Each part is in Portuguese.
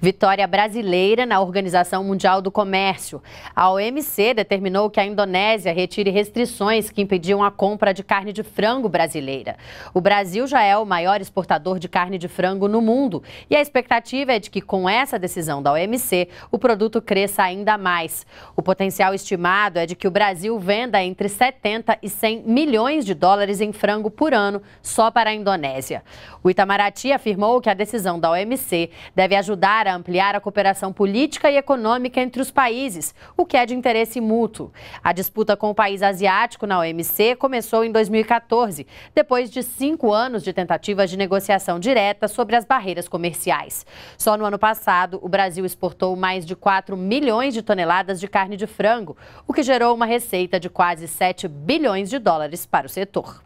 vitória brasileira na Organização Mundial do Comércio. A OMC determinou que a Indonésia retire restrições que impediam a compra de carne de frango brasileira. O Brasil já é o maior exportador de carne de frango no mundo e a expectativa é de que, com essa decisão da OMC, o produto cresça ainda mais. O potencial estimado é de que o Brasil venda entre 70 e 100 milhões de dólares em frango por ano só para a Indonésia. O Itamaraty afirmou que a decisão da OMC deve ajudar a para ampliar a cooperação política e econômica entre os países, o que é de interesse mútuo. A disputa com o país asiático na OMC começou em 2014, depois de cinco anos de tentativas de negociação direta sobre as barreiras comerciais. Só no ano passado, o Brasil exportou mais de 4 milhões de toneladas de carne de frango, o que gerou uma receita de quase 7 bilhões de dólares para o setor.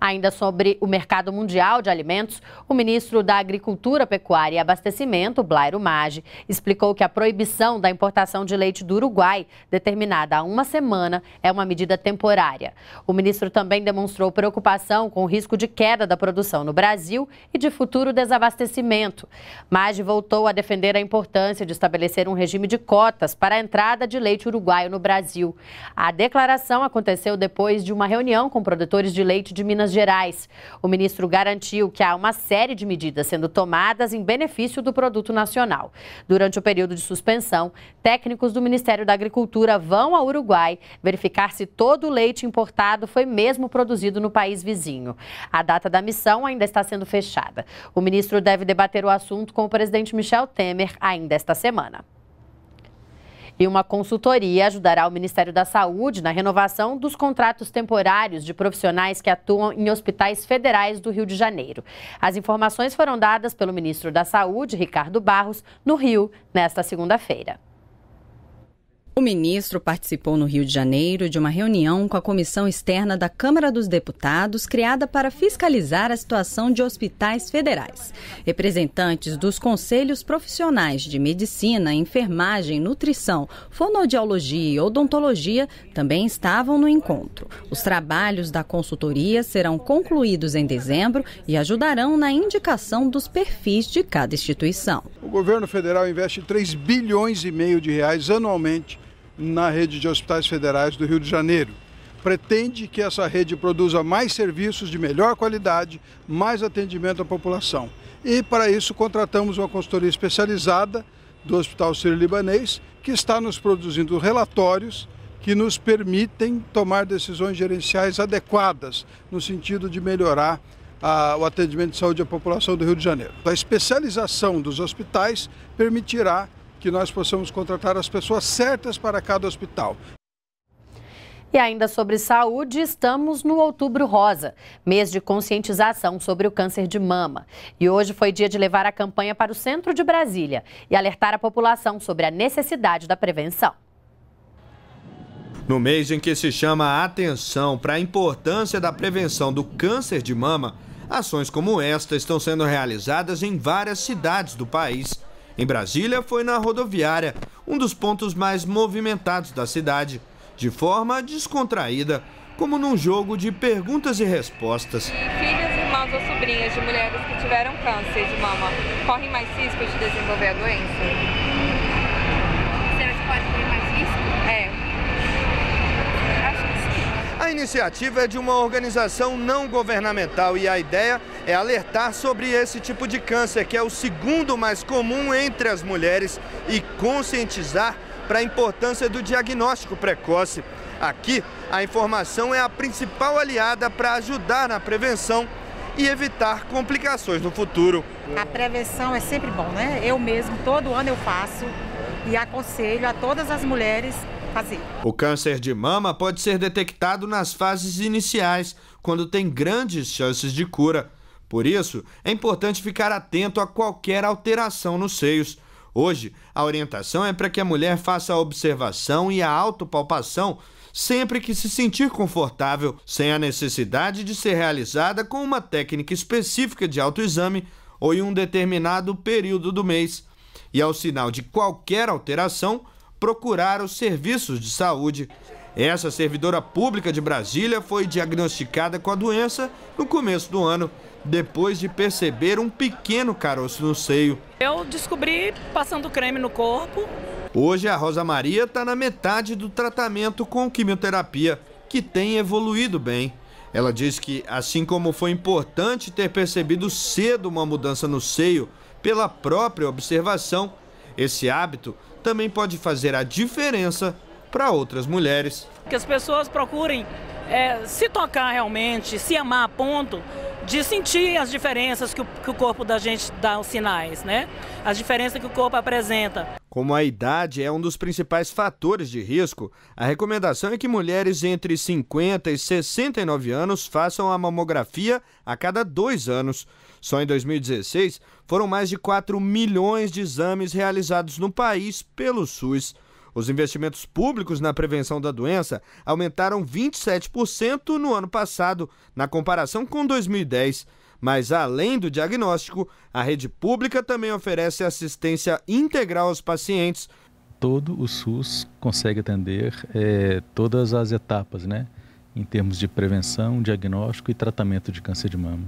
Ainda sobre o mercado mundial de alimentos, o ministro da Agricultura, Pecuária e Abastecimento, Blairo Maggi, explicou que a proibição da importação de leite do Uruguai, determinada há uma semana, é uma medida temporária. O ministro também demonstrou preocupação com o risco de queda da produção no Brasil e de futuro desabastecimento. Maggi voltou a defender a importância de estabelecer um regime de cotas para a entrada de leite uruguaio no Brasil. A declaração aconteceu depois de uma reunião com produtores de leite de Minas Minas Gerais. O ministro garantiu que há uma série de medidas sendo tomadas em benefício do produto nacional. Durante o período de suspensão, técnicos do Ministério da Agricultura vão ao Uruguai verificar se todo o leite importado foi mesmo produzido no país vizinho. A data da missão ainda está sendo fechada. O ministro deve debater o assunto com o presidente Michel Temer ainda esta semana. E uma consultoria ajudará o Ministério da Saúde na renovação dos contratos temporários de profissionais que atuam em hospitais federais do Rio de Janeiro. As informações foram dadas pelo ministro da Saúde, Ricardo Barros, no Rio, nesta segunda-feira. O ministro participou no Rio de Janeiro de uma reunião com a comissão externa da Câmara dos Deputados, criada para fiscalizar a situação de hospitais federais. Representantes dos conselhos profissionais de medicina, enfermagem, nutrição, fonoaudiologia e odontologia também estavam no encontro. Os trabalhos da consultoria serão concluídos em dezembro e ajudarão na indicação dos perfis de cada instituição. O governo federal investe 3 bilhões e meio de reais anualmente na rede de hospitais federais do Rio de Janeiro. Pretende que essa rede produza mais serviços de melhor qualidade, mais atendimento à população. E para isso contratamos uma consultoria especializada do Hospital Sírio-Libanês, que está nos produzindo relatórios que nos permitem tomar decisões gerenciais adequadas no sentido de melhorar a, ah, o atendimento de saúde à população do Rio de Janeiro. A especialização dos hospitais permitirá que nós possamos contratar as pessoas certas para cada hospital. E ainda sobre saúde, estamos no Outubro Rosa, mês de conscientização sobre o câncer de mama. E hoje foi dia de levar a campanha para o centro de Brasília e alertar a população sobre a necessidade da prevenção. No mês em que se chama a atenção para a importância da prevenção do câncer de mama, ações como esta estão sendo realizadas em várias cidades do país. Em Brasília, foi na rodoviária, um dos pontos mais movimentados da cidade, de forma descontraída, como num jogo de perguntas e respostas. Filhas, irmãs ou sobrinhas de mulheres que tiveram câncer de mama correm mais risco de desenvolver a doença? iniciativa é de uma organização não governamental e a ideia é alertar sobre esse tipo de câncer, que é o segundo mais comum entre as mulheres, e conscientizar para a importância do diagnóstico precoce. Aqui, a informação é a principal aliada para ajudar na prevenção e evitar complicações no futuro. A prevenção é sempre bom, né? Eu mesmo, todo ano eu faço e aconselho a todas as mulheres fazer. O câncer de mama pode ser detectado nas fases iniciais, quando tem grandes chances de cura. Por isso, é importante ficar atento a qualquer alteração nos seios. Hoje, a orientação é para que a mulher faça a observação e a autopalpação sempre que se sentir confortável, sem a necessidade de ser realizada com uma técnica específica de autoexame ou em um determinado período do mês. E ao sinal de qualquer alteração, procurar os serviços de saúde. Essa servidora pública de Brasília foi diagnosticada com a doença no começo do ano, depois de perceber um pequeno caroço no seio. Eu descobri passando creme no corpo. Hoje a Rosa Maria está na metade do tratamento com quimioterapia, que tem evoluído bem. Ela diz que, assim como foi importante ter percebido cedo uma mudança no seio pela própria observação, esse hábito também pode fazer a diferença para outras mulheres. Que as pessoas procurem é, se tocar realmente, se amar a ponto de sentir as diferenças que o, que o corpo da gente dá os sinais, né? As diferenças que o corpo apresenta. Como a idade é um dos principais fatores de risco, a recomendação é que mulheres entre 50 e 69 anos façam a mamografia a cada dois anos. Só em 2016, foram mais de 4 milhões de exames realizados no país pelo SUS. Os investimentos públicos na prevenção da doença aumentaram 27% no ano passado, na comparação com 2010. Mas além do diagnóstico, a rede pública também oferece assistência integral aos pacientes. Todo o SUS consegue atender é, todas as etapas, né? Em termos de prevenção, diagnóstico e tratamento de câncer de mama.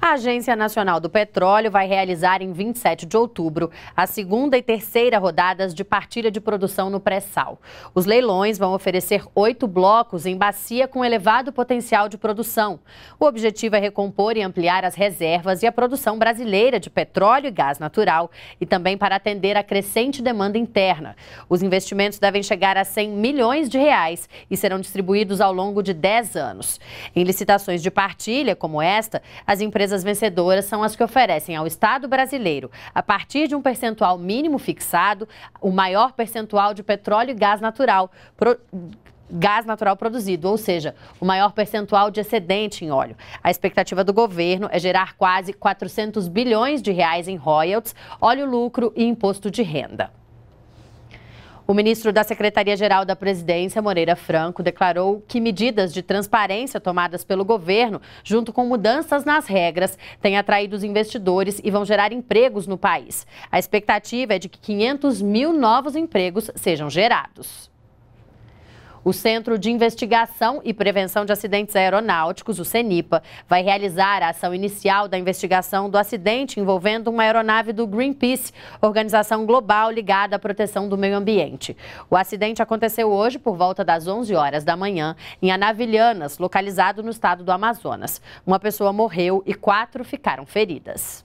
A Agência Nacional do Petróleo vai realizar em 27 de outubro a segunda e terceira rodadas de partilha de produção no pré-sal. Os leilões vão oferecer oito blocos em bacia com elevado potencial de produção. O objetivo é recompor e ampliar as reservas e a produção brasileira de petróleo e gás natural e também para atender a crescente demanda interna. Os investimentos devem chegar a 100 milhões de reais e serão distribuídos ao longo de 10 anos. Em licitações de partilha, como esta, as empresas empresas vencedoras são as que oferecem ao Estado brasileiro, a partir de um percentual mínimo fixado, o maior percentual de petróleo e gás natural. Pro gás natural produzido, ou seja, o maior percentual de excedente em óleo. A expectativa do governo é gerar quase 400 bilhões de reais em royalties, óleo lucro e imposto de renda. O ministro da Secretaria-Geral da Presidência, Moreira Franco, declarou que medidas de transparência tomadas pelo governo, junto com mudanças nas regras, têm atraído os investidores e vão gerar empregos no país. A expectativa é de que 500 mil novos empregos sejam gerados. O Centro de Investigação e Prevenção de Acidentes Aeronáuticos, o CENIPA, vai realizar a ação inicial da investigação do acidente envolvendo uma aeronave do Greenpeace, organização global ligada à proteção do meio ambiente. O acidente aconteceu hoje por volta das 11 horas da manhã em Anavilhanas, localizado no estado do Amazonas. Uma pessoa morreu e quatro ficaram feridas.